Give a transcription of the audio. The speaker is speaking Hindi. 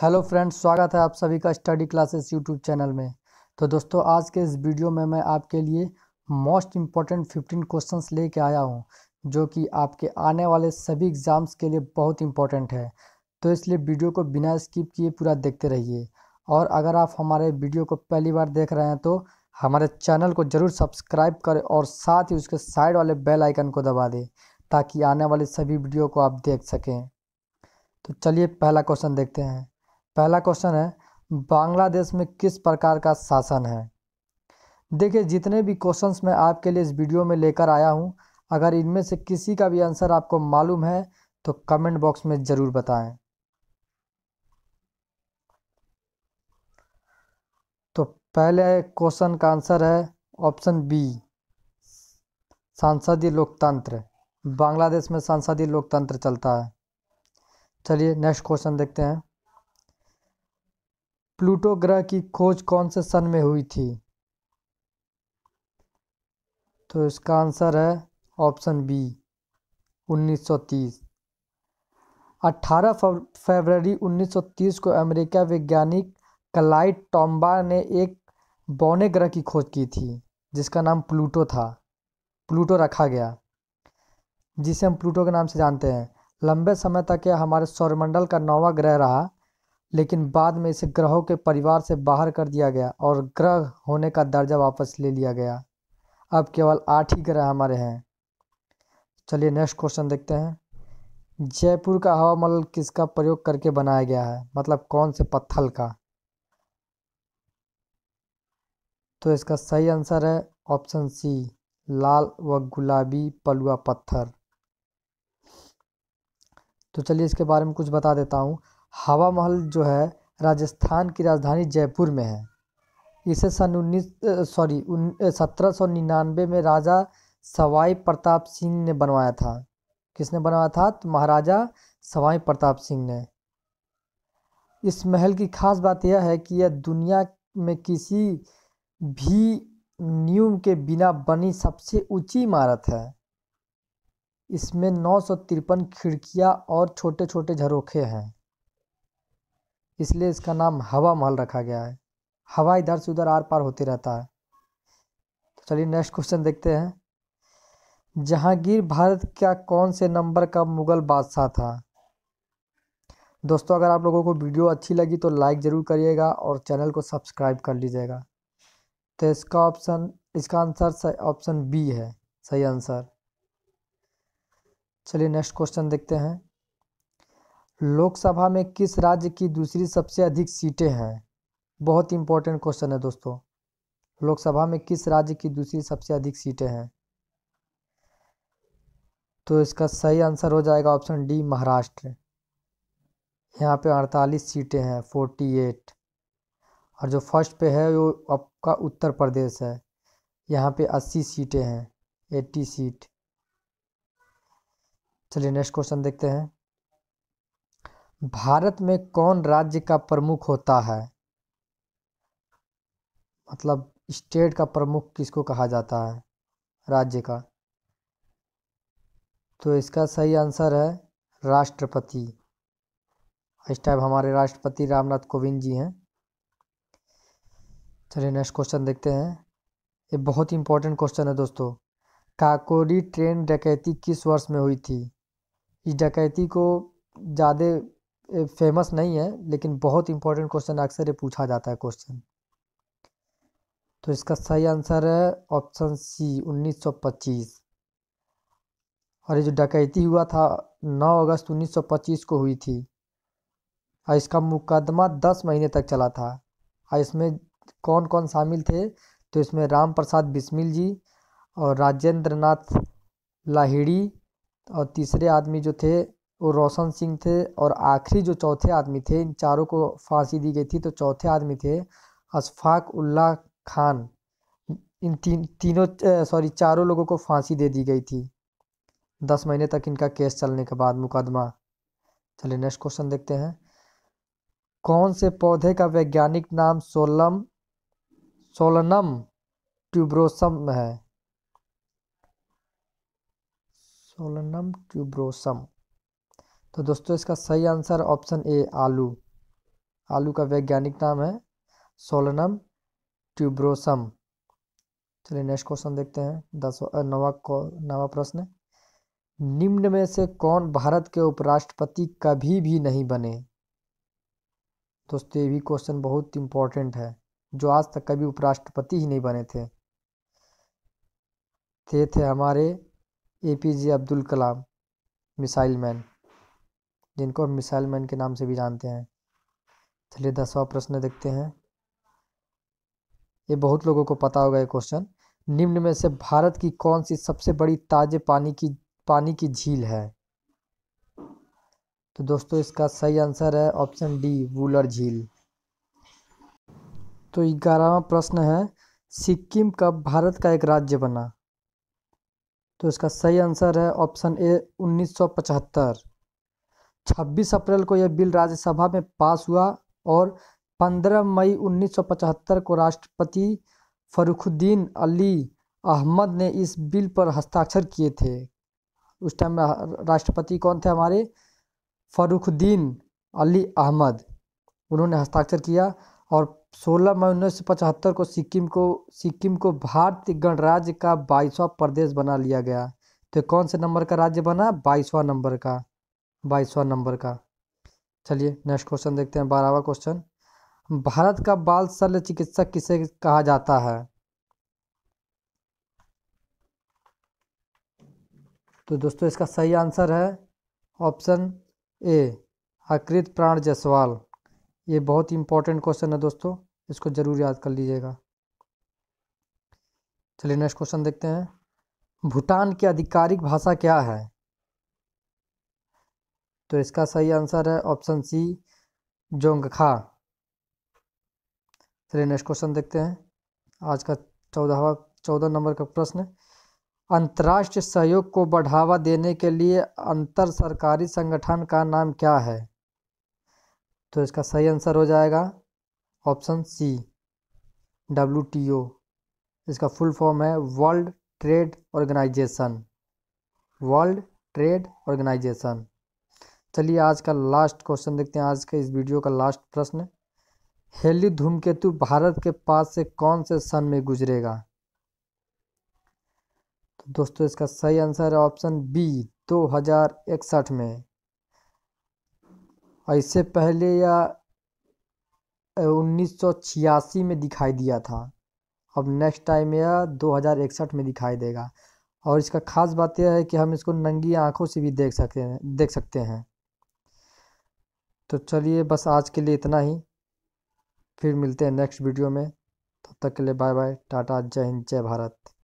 हेलो फ्रेंड्स स्वागत है आप सभी का स्टडी क्लासेस यूट्यूब चैनल में तो दोस्तों आज के इस वीडियो में मैं आपके लिए मोस्ट इम्पॉर्टेंट 15 क्वेश्चंस लेके आया हूं जो कि आपके आने वाले सभी एग्ज़ाम्स के लिए बहुत इम्पॉर्टेंट है तो इसलिए वीडियो को बिना स्किप किए पूरा देखते रहिए और अगर आप हमारे वीडियो को पहली बार देख रहे हैं तो हमारे चैनल को ज़रूर सब्सक्राइब करें और साथ ही उसके साइड वाले बेल आइकन को दबा दें ताकि आने वाले सभी वीडियो को आप देख सकें तो चलिए पहला क्वेश्चन देखते हैं पहला क्वेश्चन है बांग्लादेश में किस प्रकार का शासन है देखिए जितने भी क्वेश्चंस मैं आपके लिए इस वीडियो में लेकर आया हूं अगर इनमें से किसी का भी आंसर आपको मालूम है तो कमेंट बॉक्स में ज़रूर बताएं तो पहले क्वेश्चन का आंसर है ऑप्शन बी सांसदीय लोकतंत्र बांग्लादेश में सांसदीय लोकतंत्र चलता है चलिए नेक्स्ट क्वेश्चन देखते हैं प्लूटो ग्रह की खोज कौन से सन में हुई थी तो इसका आंसर है ऑप्शन बी 1930 18 फरवरी 1930 को अमेरिका वैज्ञानिक क्लाइड टॉम्बा ने एक बौने ग्रह की खोज की थी जिसका नाम प्लूटो था प्लूटो रखा गया जिसे हम प्लूटो के नाम से जानते हैं लंबे समय तक यह हमारे सौरमंडल का नौवा ग्रह रहा लेकिन बाद में इसे ग्रहों के परिवार से बाहर कर दिया गया और ग्रह होने का दर्जा वापस ले लिया गया अब केवल आठ ही ग्रह हमारे हैं चलिए नेक्स्ट क्वेश्चन देखते हैं जयपुर का हवा मल किसका प्रयोग करके बनाया गया है मतलब कौन से पत्थर का तो इसका सही आंसर है ऑप्शन सी लाल व गुलाबी पलुआ पत्थर तो चलिए इसके बारे में कुछ बता देता हूँ हवा महल जो है राजस्थान की राजधानी जयपुर में है इसे सन उन्नीस सॉरी सत्रह सौ निन्यानवे में राजा सवाई प्रताप सिंह ने बनवाया था किसने बनवाया था तो महाराजा सवाई प्रताप सिंह ने इस महल की खास बात यह है कि यह दुनिया में किसी भी नियम के बिना बनी सबसे ऊंची इमारत है इसमें नौ सौ तिरपन खिड़कियाँ और छोटे छोटे झरोखे हैं इसलिए इसका नाम हवा महल रखा गया है हवा इधर से उधर आर पार होती रहता है तो चलिए नेक्स्ट क्वेश्चन देखते हैं जहांगीर भारत का कौन से नंबर का मुग़ल बादशाह था दोस्तों अगर आप लोगों को वीडियो अच्छी लगी तो लाइक ज़रूर करिएगा और चैनल को सब्सक्राइब कर लीजिएगा तो इसका ऑप्शन इसका आंसर ऑप्शन बी है सही आंसर चलिए नेक्स्ट क्वेश्चन देखते हैं लोकसभा में किस राज्य की दूसरी सबसे अधिक सीटें हैं बहुत इंपॉर्टेंट क्वेश्चन है दोस्तों लोकसभा में किस राज्य की दूसरी सबसे अधिक सीटें हैं तो इसका सही आंसर हो जाएगा ऑप्शन डी महाराष्ट्र यहाँ पे अड़तालीस सीटें हैं फोर्टी एट और जो फर्स्ट पे है वो आपका उत्तर प्रदेश है यहाँ पे अस्सी सीटें हैं एट्टी सीट चलिए नेक्स्ट क्वेश्चन देखते हैं भारत में कौन राज्य का प्रमुख होता है मतलब स्टेट का प्रमुख किसको कहा जाता है राज्य का तो इसका सही आंसर है राष्ट्रपति इस टाइम हमारे राष्ट्रपति रामनाथ कोविंद जी हैं चलिए नेक्स्ट क्वेश्चन देखते हैं ये बहुत इंपॉर्टेंट क्वेश्चन है दोस्तों काकोरी ट्रेन डकैती किस वर्ष में हुई थी इस डकैती को ज़्यादा फेमस नहीं है लेकिन बहुत इंपॉर्टेंट क्वेश्चन अक्सर ये पूछा जाता है क्वेश्चन तो इसका सही आंसर है ऑप्शन सी 1925 और ये जो डकैती हुआ था 9 अगस्त 1925 को हुई थी और इसका मुकदमा 10 महीने तक चला था और इसमें कौन कौन शामिल थे तो इसमें राम प्रसाद बिस्मिल जी और राजेंद्र नाथ लाहिड़ी और तीसरे आदमी जो थे वो रोशन सिंह थे और आखिरी जो चौथे आदमी थे इन चारों को फांसी दी गई थी तो चौथे आदमी थे अशफाक उल्ला खान इन तीन तीनों सॉरी चारों लोगों को फांसी दे दी गई थी दस महीने तक इनका केस चलने के बाद मुकदमा चलिए नेक्स्ट क्वेश्चन देखते हैं कौन से पौधे का वैज्ञानिक नाम सोलम सोलनम ट्यूब्रोसम है सोलनम ट्यूब्रोसम तो दोस्तों इसका सही आंसर ऑप्शन ए आलू आलू का वैज्ञानिक नाम है सोलनम ट्यूब्रोसम चलिए नेक्स्ट क्वेश्चन देखते हैं दस नवा नवा प्रश्न निम्न में से कौन भारत के उपराष्ट्रपति कभी भी नहीं बने दोस्तों ये भी क्वेश्चन बहुत इम्पोर्टेंट है जो आज तक कभी उपराष्ट्रपति ही नहीं बने थे थे थे हमारे A P J Abdul Kalam missile man जिनको हम मिसाइल मैन के नाम से भी जानते हैं चलिए दसवा प्रश्न देखते हैं ये बहुत लोगों को पता होगा ये क्वेश्चन निम्न में से भारत की कौन सी सबसे बड़ी ताजे पानी की पानी की झील है तो दोस्तों इसका सही आंसर है ऑप्शन डी वूलर झील तो ग्यारहवा प्रश्न है सिक्किम कब भारत का एक राज्य बना तो इसका सही आंसर है ऑप्शन ए पचहत्तर 26 अप्रैल को यह बिल राज्यसभा में पास हुआ और 15 मई 1975 को राष्ट्रपति फरुखुद्दीन अली अहमद ने इस बिल पर हस्ताक्षर किए थे उस टाइम राष्ट्रपति कौन थे हमारे फरुखुद्दीन अली अहमद उन्होंने हस्ताक्षर किया और 16 मई उन्नीस को सिक्किम को सिक्किम को भारतीय गणराज्य का बाईसवां प्रदेश बना लिया गया तो कौन से नंबर का राज्य बना बाईसवां नंबर का बाईसवा नंबर का चलिए नेक्स्ट क्वेश्चन देखते हैं बारहवा क्वेश्चन भारत का बाल शल्य चिकित्सक किसे कहा जाता है तो दोस्तों इसका सही आंसर है ऑप्शन ए अकृत प्राण जसवाल ये बहुत इंपॉर्टेंट क्वेश्चन है दोस्तों इसको ज़रूर याद कर लीजिएगा चलिए नेक्स्ट क्वेश्चन देखते हैं भूटान की आधिकारिक भाषा क्या है तो इसका सही आंसर है ऑप्शन सी जोंगखा चलिए नेक्स्ट क्वेश्चन देखते हैं आज का चौदहवा चौदह नंबर का प्रश्न अंतर्राष्ट्रीय सहयोग को बढ़ावा देने के लिए अंतर सरकारी संगठन का नाम क्या है तो इसका सही आंसर हो जाएगा option C W T O इसका फुल फॉर्म है world trade organization world trade organization चलिए आज का लास्ट क्वेश्चन देखते हैं आज के इस वीडियो का लास्ट प्रश्न हेली धूमकेतु भारत के पास से कौन से सन में गुजरेगा तो दोस्तों इसका सही आंसर है ऑप्शन बी दो हजार में और इससे पहले या उन्नीस में दिखाई दिया था अब नेक्स्ट टाइम यह 2061 में दिखाई देगा और इसका खास बात यह है कि हम इसको नंगी आंखों से भी देख सकते हैं देख सकते हैं तो चलिए बस आज के लिए इतना ही फिर मिलते हैं नेक्स्ट वीडियो में तब तक के लिए बाय बाय टाटा जय हिंद जय भारत